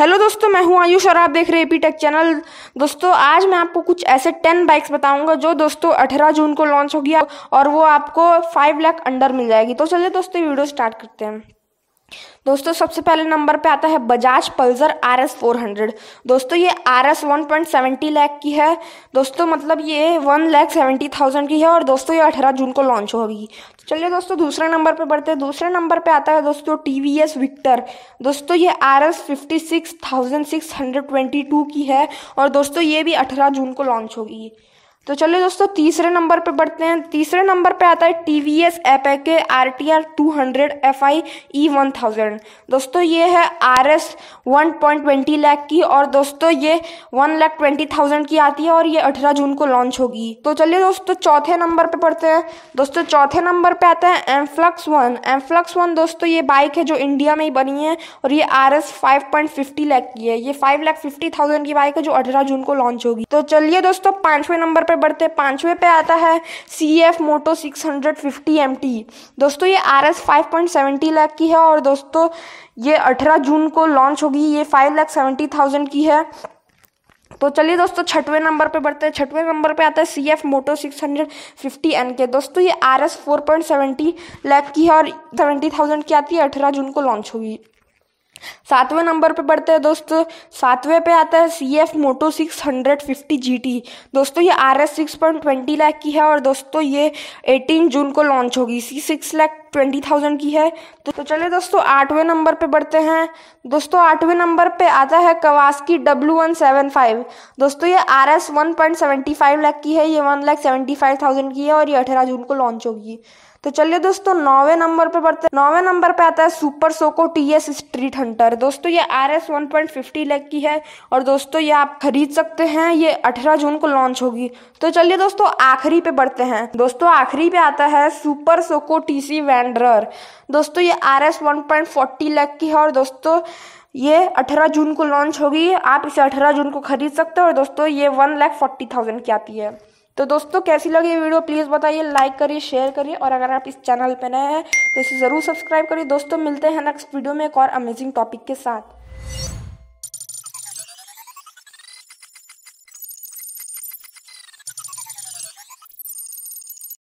hello दोस्तों मैं हूं आयुष और आप देख रहे हैं टेक चैनल दोस्तों आज मैं आपको कुछ ऐसे टेन बाइक्स बताऊंगा जो दोस्तों अठारह जून को लॉन्च हो गया और वो आपको फाइव लाख अंडर मिल जाएगी तो चलिए दोस्तों वीडियो स्टार्ट करते हैं दोस्तों सबसे पहले नंबर पे आता है Bajaj Pulsar R S four hundred दोस्तों ये R S one point seventy lakh की है दोस्तों मतलब ये वन लैख सेवेंटी थाउजेंड की है और दोस्तों ये अठारह जून को लॉन्च होगी तो चलिए दोस्तों दूसरे नंबर पे बढ़ते हैं दूसरे नंबर पे आता है दोस्तों टी वी एस विक्टर दोस्तों ये R S fifty six thousand six hundred twenty two की है और दोस्तों ये भी अठारह जून को लॉन्च होगी तो चलिए दोस्तों तीसरे नंबर पे बढ़ते हैं तीसरे नंबर पे आता है T V S Apache R T R two hundred F I E one thousand दोस्तों ये है R S one point twenty lakh की और दोस्तों ये वन लैख ट्वेंटी थाउजेंड की आती है और ये अठारह जून को लॉन्च होगी तो चलिए दोस्तों चौथे नंबर पे पढ़ते हैं दोस्तों चौथे नंबर पे आता है एम्फ्लक्स वन एम्फ्लक्स वन दोस्तों ये बाइक है जो इंडिया में ही बनी है और ये R S five point fifty lakh की है ये फाइव लैख फिफ्टी थाउजेंड की बाइक है जो अठारह जून को लॉन्च होगी तो चलिए दोस्तों पांचवें नंबर पे बढ़ते हैं पांचवे पे आता है C F Moto six hundred fifty M T दोस्तों ये R S five point seventy lakh की है और दोस्तों ये अठारह जून को लॉन्च होगी ये फाइव लाख सेवेंटी थाउजेंड की है तो चलिए दोस्तों छठवें नंबर पे बढ़ते हैं छठवें नंबर पे आता है C F Moto six hundred fifty N K दोस्तों ये R S four point seventy lakh की है और सेवेंटी थाउजेंड की आती है अठारह जून को लॉन्च होगी सातवें नंबर पे बढ़ते हैं दोस्तों सातवें पे आता है C F Moto six hundred fifty G T दोस्तों ये R S six point twenty lakh की है और दोस्तों ये एटीन जून को लॉन्च होगी इसी सिक्स लैख ट्वेंटी थाउजेंड की है तो तो चलिए दोस्तों आठवें नंबर पे बढ़ते हैं दोस्तों आठवें नंबर पे आता है Kawasaki W one seven five दोस्तों ये R S one point seventy five lakh की है ये one lakh seventy five thousand की है और ये अठारह जून को लॉन्च होगी तो चलिए दोस्तों नौवे नंबर पे बढ़ते हैं नौवे नंबर पे आता है सुपर सोको टी एस स्ट्रीट हंटर दोस्तों ये R S one point fifty lakh की है और दोस्तों ये आप खरीद सकते हैं ये अठारह जून को लॉन्च होगी तो चलिए दोस्तों आखिरी पे बढ़ते हैं दोस्तों आखिरी पे आता है सुपर सोको टी सी वैन स्प्लेंडर दोस्तों ये R S one point forty lakh की है और दोस्तों ये अठारह जून को लॉन्च होगी आप इसे अठारह जून को खरीद सकते हो और दोस्तों ये वन लैख फोर्टी थाउजेंड की आती है तो दोस्तों कैसी लगी वीडियो प्लीज़ बताइए लाइक करिए शेयर करिए और अगर आप इस चैनल पर नए हैं तो इसे ज़रूर सब्सक्राइब करिए दोस्तों मिलते हैं नेक्स्ट वीडियो में एक और अमेजिंग टॉपिक के साथ